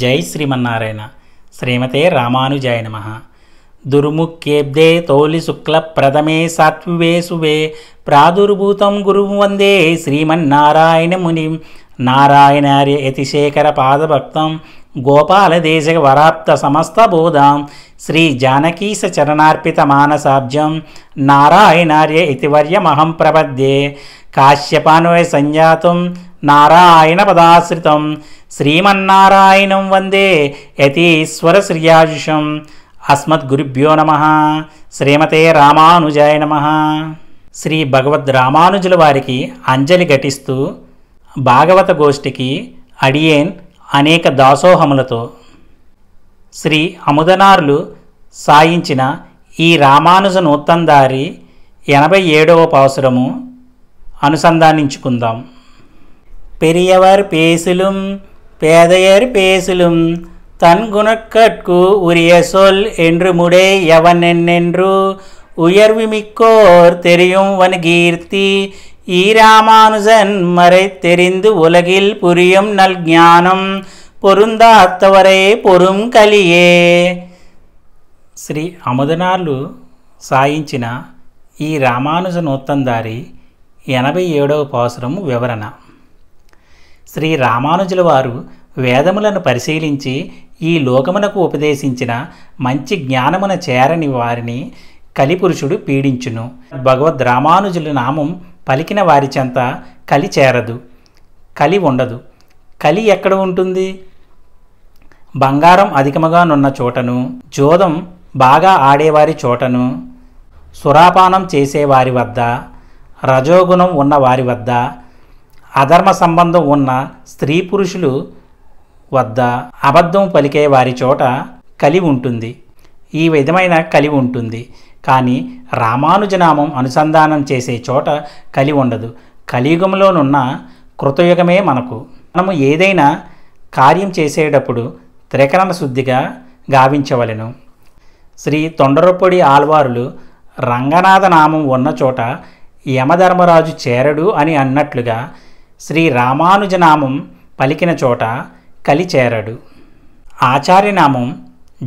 జై శ్రీమన్నారాయణ శ్రీమతే రామానుజాయ నమ దుర్ముఖ్యేబ్దే తోలి శుక్ల ప్రథమే సాత్వివే సువే ప్రాదుర్భూతం గురువు వందే శ్రీమన్నారాయణ ముని నారాయణార్య యతిశేఖర పాదభక్తం గోపాలదేశ వరాప్త సమస్త బోధాం శ్రీ జానకీశ చరణార్పిత మానసాబ్జం నారాయణార్య ఇతివర్యమహం ప్రపద్యే కాశ్యపాన్వయ సంజాతం నారాయణ పదాశ్రితం శ్రీమన్నారాయణం వందే యతీశ్వర శ్రీయాజుషం అస్మద్గురుభ్యో నమ శ్రీమతే రామానుజాయ నమ శ్రీ భగవద్ రామానుజుల వారికి అంజలి ఘటిస్తూ భాగవత గోష్ఠికి అడియేన్ అనేక దాసోహములతో శ్రీ అముదనార్లు సాయించిన ఈ రామానుజ నూతందారి ఎనభై ఏడవ పాసురము అనుసంధానించుకుందాం பெரியவர் பேசிலும் பேதையர் பேசிலும் தன் குணக்கட்கு உரிய சொல் என்று முடே எவன் என்னென்று உயர்வுமிக்கோர் தெரியும் வன் கீர்த்தி ஈராமானுசன் மறை தெரிந்து உலகில் புரியும் நல் ஞானம் పొరుందాత్తవరే பொறும் கலியே ஸ்ரீ அமுதனார்லு సాయించిన ఈ రామానుజ నూత్తందారి ఎనభై ఏడవ పాసురము వివరణ శ్రీ రామానుజుల వారు వేదములను పరిశీలించి ఈ లోకమునకు ఉపదేశించిన మంచి జ్ఞానమున చేరని వారిని కలిపురుషుడు పీడించును భగవద్ రామానుజుల నామం పలికిన వారి చెంత కలి చేరదు కలి ఉండదు కలి ఎక్కడ ఉంటుంది బంగారం అధికముగా నున్న చోటను జోదం బాగా ఆడేవారి చోటను సురాపానం చేసేవారి వద్ద రజోగుణం ఉన్నవారి వద్ద అధర్మ సంబంధం ఉన్న స్త్రీ పురుషులు వద్ద అబద్ధం పలికే వారి చోట కలి ఉంటుంది ఈ విధమైన కలి ఉంటుంది కానీ రామానుజనామం అనుసంధానం చేసే చోట కలి ఉండదు కలియుగంలోనున్న కృతయుగమే మనకు మనము ఏదైనా కార్యం చేసేటప్పుడు త్రికరణ శుద్ధిగా గావించవలను శ్రీ తొండరపొడి ఆల్వారులు రంగనాథ నామం ఉన్న చోట యమధర్మరాజు చేరడు అని అన్నట్లుగా శ్రీ రామానుజనామం పలికిన చోట కలిచేరడు ఆచార్యనామం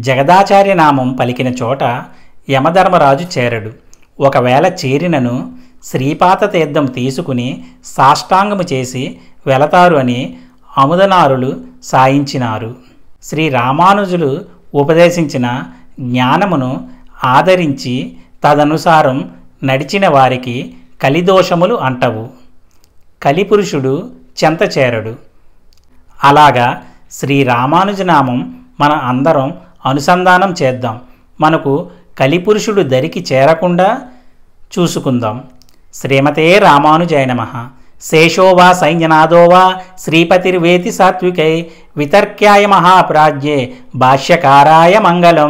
జగదాచార్యనామం పలికిన చోట యమధర్మరాజు చేరడు ఒకవేళ చేరినను శ్రీపాత తీర్థం తీసుకుని సాష్టాంగము చేసి వెళతారు అని అముదనారులు సాయించినారు శ్రీ రామానుజులు ఉపదేశించిన జ్ఞానమును ఆదరించి తదనుసారం నడిచిన వారికి కలిదోషములు అంటవు కలిపురుషుడు చెంతచేరడు అలాగా శ్రీ రామానుజనామం మన అందరం అనుసంధానం చేద్దాం మనకు కలిపురుషుడు దరికి చేరకుండా చూసుకుందాం శ్రీమతే రామానుజయ నమ శేషో వా సైన్యనాదో వా శ్రీపతిర్వేతి సాత్వికై వితర్క్యాయ మహాప్రాజ్యే భాష్యకారాయ మంగళం